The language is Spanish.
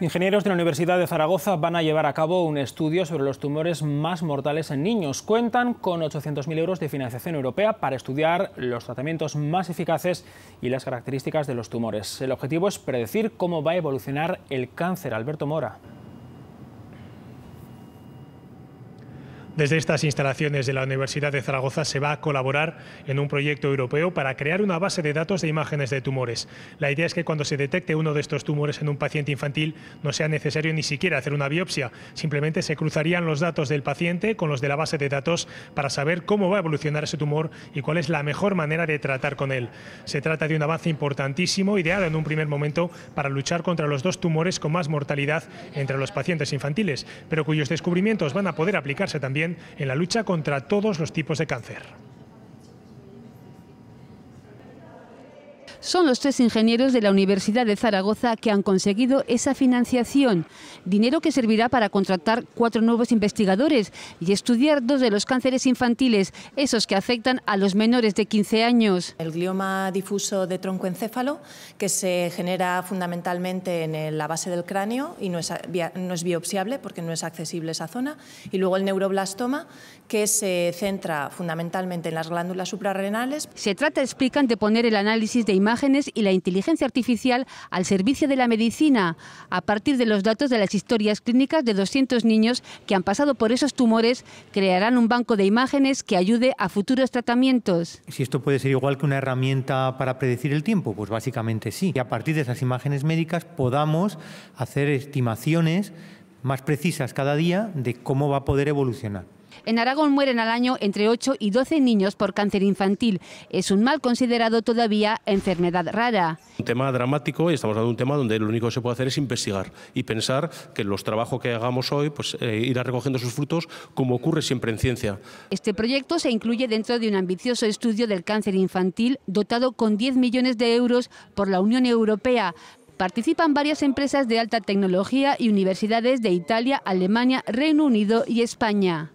Ingenieros de la Universidad de Zaragoza van a llevar a cabo un estudio sobre los tumores más mortales en niños. Cuentan con 800.000 euros de financiación europea para estudiar los tratamientos más eficaces y las características de los tumores. El objetivo es predecir cómo va a evolucionar el cáncer. Alberto Mora. Desde estas instalaciones de la Universidad de Zaragoza se va a colaborar en un proyecto europeo para crear una base de datos de imágenes de tumores. La idea es que cuando se detecte uno de estos tumores en un paciente infantil no sea necesario ni siquiera hacer una biopsia, simplemente se cruzarían los datos del paciente con los de la base de datos para saber cómo va a evolucionar ese tumor y cuál es la mejor manera de tratar con él. Se trata de un avance importantísimo, ideado en un primer momento para luchar contra los dos tumores con más mortalidad entre los pacientes infantiles, pero cuyos descubrimientos van a poder aplicarse también en la lucha contra todos los tipos de cáncer. Son los tres ingenieros de la Universidad de Zaragoza que han conseguido esa financiación, dinero que servirá para contratar cuatro nuevos investigadores y estudiar dos de los cánceres infantiles, esos que afectan a los menores de 15 años. El glioma difuso de tronco encéfalo, que se genera fundamentalmente en la base del cráneo y no es, no es biopsiable porque no es accesible esa zona, y luego el neuroblastoma, que se centra fundamentalmente en las glándulas suprarrenales. Se trata, explican, de poner el análisis de imagen y la inteligencia artificial al servicio de la medicina, a partir de los datos de las historias clínicas de 200 niños que han pasado por esos tumores, crearán un banco de imágenes que ayude a futuros tratamientos. Si esto puede ser igual que una herramienta para predecir el tiempo, pues básicamente sí. Y a partir de esas imágenes médicas podamos hacer estimaciones más precisas cada día de cómo va a poder evolucionar. En Aragón mueren al año entre 8 y 12 niños por cáncer infantil. Es un mal considerado todavía enfermedad rara. Un tema dramático y estamos hablando de un tema donde lo único que se puede hacer es investigar y pensar que los trabajos que hagamos hoy pues, eh, recogiendo sus frutos como ocurre siempre en ciencia. Este proyecto se incluye dentro de un ambicioso estudio del cáncer infantil dotado con 10 millones de euros por la Unión Europea. Participan varias empresas de alta tecnología y universidades de Italia, Alemania, Reino Unido y España.